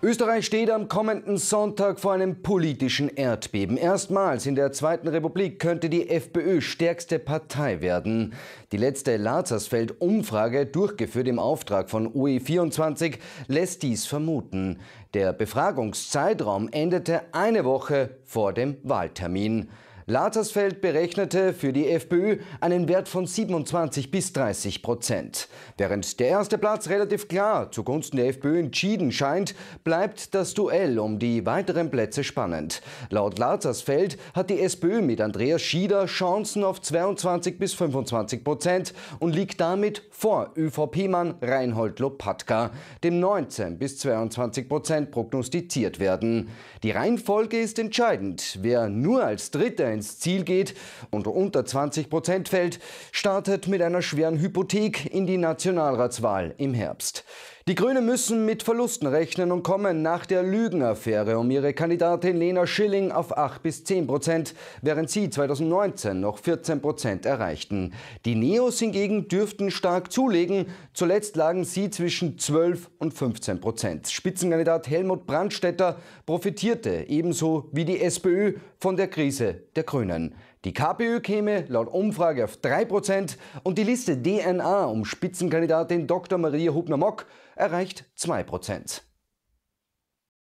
Österreich steht am kommenden Sonntag vor einem politischen Erdbeben. Erstmals in der Zweiten Republik könnte die FPÖ stärkste Partei werden. Die letzte Lazarsfeld-Umfrage, durchgeführt im Auftrag von OE24, lässt dies vermuten. Der Befragungszeitraum endete eine Woche vor dem Wahltermin. Latersfeld berechnete für die FPÖ einen Wert von 27 bis 30 Prozent. Während der erste Platz relativ klar zugunsten der FPÖ entschieden scheint, bleibt das Duell um die weiteren Plätze spannend. Laut Latersfeld hat die SPÖ mit Andreas Schieder Chancen auf 22 bis 25 Prozent und liegt damit vor ÖVP-Mann Reinhold Lopatka, dem 19 bis 22 Prozent prognostiziert werden. Die Reihenfolge ist entscheidend. Wer nur als Dritter in ins Ziel geht und unter 20 Prozent fällt, startet mit einer schweren Hypothek in die Nationalratswahl im Herbst. Die Grünen müssen mit Verlusten rechnen und kommen nach der Lügenaffäre um ihre Kandidatin Lena Schilling auf 8 bis 10 Prozent, während sie 2019 noch 14 Prozent erreichten. Die Neos hingegen dürften stark zulegen. Zuletzt lagen sie zwischen 12 und 15 Prozent. Spitzenkandidat Helmut Brandstätter profitierte ebenso wie die SPÖ von der Krise der Grünen. Die KPÖ käme laut Umfrage auf 3% und die Liste DNA um Spitzenkandidatin Dr. Maria Hubner-Mock erreicht 2%.